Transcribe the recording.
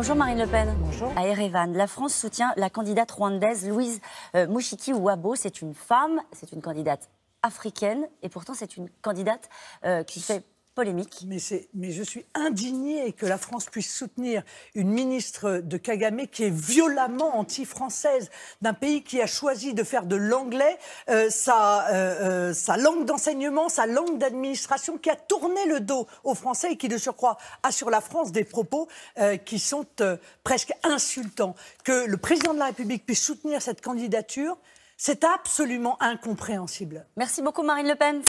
Bonjour Marine Le Pen. Bonjour. À Erevan, la France soutient la candidate rwandaise Louise euh, Mouchiki Ouabo. C'est une femme, c'est une candidate africaine et pourtant c'est une candidate euh, qui fait polémique. Mais, je suis indignée que la France puisse soutenir une ministre de Kagame qui est violemment anti-française, d'un pays qui a choisi de faire de l'anglais euh, euh, euh, sa, langue d'enseignement, sa langue d'administration, qui a tourné le dos aux Français et qui, de surcroît, a sur la France des propos qui sont presque insultants. Que le président de la République puisse soutenir cette candidature, c'est absolument incompréhensible. Merci beaucoup Marine Le Pen.